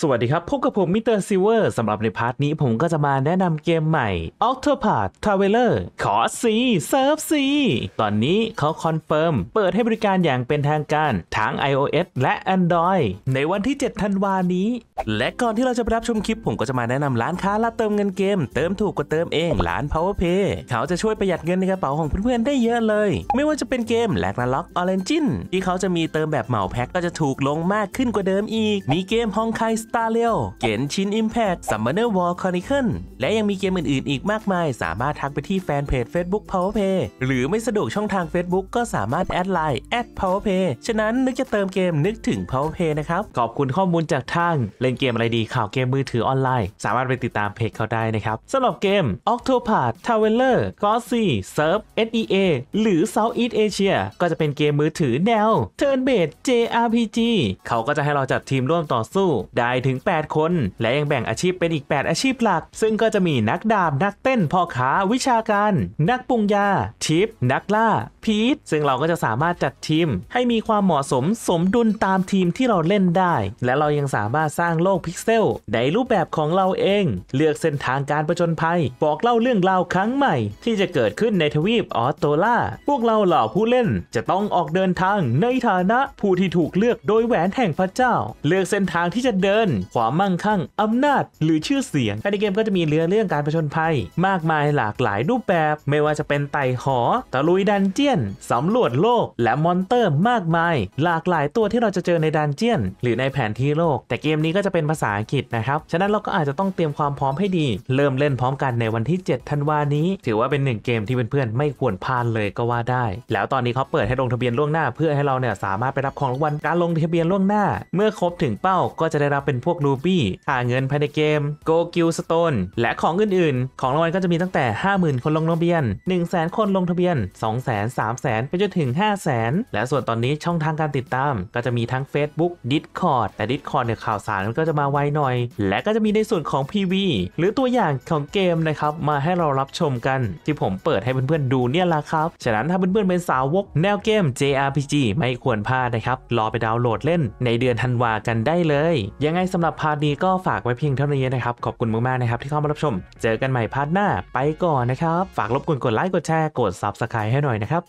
สวัสดีครับพบกับผม มิสเตอร์ซิเวอร์สำหรับในพาร์ทนี้ผมก็จะมาแนะนำเกมใหม่ Octopath Traveler ขอสีเซิร์ฟสีตอนนี้เขาคอนเฟิร์มเปิดให้บริการอย่างเป็นทางการทั้ง iOS และ Android ในวันที่7ธันวานี้ และก่อนที่เราจะไปรับชมคลิปผมก็จะมาแนะนำร้านค้ารับเติมเงินเกม เติมถูกกว่าเติมเองร้าน PowerPay เขาจะช่วยประหยัดเงินในกระเป๋าของเพื่อนๆ ได้เยอะเลย ไม่ว่าจะเป็นเกมแลกนาล็อกออเรนจินที่เขาจะมีเติมแบบเหมาแพ็คก็จะถูกลงมากขึ้นกว่าเดิมอีกมีเกมฮองไคสตาเลียวเกนชิน i ซัมเ t อร์เนอร์วอลคอนิคเกิ e และยังมีเกมอื่นๆ อีกมากมาย สามารถทักไปที่แฟนเพจ Facebook Powerplay หรือไม่สะดวกช่องทาง Facebook ก็สามารถแอดไลน์แอด Powerplay ฉะนั้นนึกจะเติมเกมนึกถึง Powerplay นะครับ ขอบคุณข้อมูลจากทาง เล่นเกมอะไรดีข่าวเกมมือถือออนไลน์ สามารถไปติดตามเพจเขาได้นะครับสำหรับเกม Octopath Traveler g o s 4 Surf SEA หรือ South East Asia ก็จะเป็นเกมมือถือแนว Turn Based JRPG เขาก็จะให้เราจัดทีมร่วมต่อสู้ได้ายถึง 8 คน และยังแบ่งอาชีพเป็นอีก 8 อาชีพหลัก ซึ่งก็จะมีนักดาบ นักเต้น พ่อค้า วิชาการ นักปรุงยาชิป นักล่า พีทซึ่งเราก็จะสามารถจัดทีม ให้มีความเหมาะสมสมดุลตามทีมที่เราเล่นได้ และเรายังสามารถสร้างโลกพิกเซลในรูปแบบของเราเอง เลือกเส้นทางการประจนภัย บอกเล่าเรื่องราวครั้งใหม่ที่จะเกิดขึ้นในทวีปออโตล่า พวกเราเหล่าผู้เล่นจะต้องออกเดินทาง ในฐานะผู้ที่ถูกเลือกโดยแหวนแห่งพระเจ้า เลือกเส้นทางที่จะเดินิญความ มั่งคั่งอำนาจ หรือชื่อเสียงภายในเกมก็จะมีเรือเรื่องการผชนภัย มากมายหลากหลายรูปแบบ ไม่ว่าจะเป็นไต่หอตะลุยดันเจียนสำรวจโลก และมอนเตอร์มากมาย หลากหลายตัวที่เราจะเจอในดันเจียน หรือในแผนที่โลก แต่เกมนี้ก็จะเป็นภาษาอังกฤษนะครับ ฉะนั้นเราก็อาจจะต้องเตรียมความพร้อมให้ดี เริ่มเล่นพร้อมกันในวันที่7ธันวานี้ ถือว่าเป็นหนึ่งเกมที่เพื่อนๆไม่ควรพลาดเลยก็ว่าได้แล้วตอนนี้เขาเปิดให้ลงทะเบียนล่วงหน้า เพื่อให้เราเนี่ยสามารถไปรับของรางวัลการลงทะเบียนล่วงหน้า เมื่อครบถึงเป้าก็จะได้รับเป็นพวกรูปี้ค่าเงินภายในเกมโกกิลสโตนและของอื่นๆ ของรางวัลก็จะมีตั้งแต่ 50,000 คนลงทะเบียน100,000 คนลงทะเบียน 200,000 300,000 ไปจนถึง500,000 และส่วนตอนนี้ช่องทางการติดตาม ก็จะมีทั้ง Facebook Discord แต่ Discord เนี่ยข่าวสารมันก็จะมาไวหน่อย และก็จะมีในส่วนของ PV หรือตัวอย่างของเกมนะครับมาให้เรารับชมกันที่ผมเปิดให้เพื่อนๆดูเนี่ยละครับฉะนั้นถ้าเพื่อนๆเป็นสาวกแนวเกม JRPG ไม่ควรพลาดนะครับรอไปดาวน์โหลดเล่น ในเดือนธันวากันได้เลยยังไงสำหรับพาร์ทนี้ก็ฝากไว้เพียงเท่านี้นะครับขอบคุณมากๆนะครับที่เข้ามารับชม เจอกันใหม่พาร์ทหน้าไปก่อนนะครับฝากรบกวนกดไลค์กดแชร์กด Subscribe ให้หน่อยนะครับ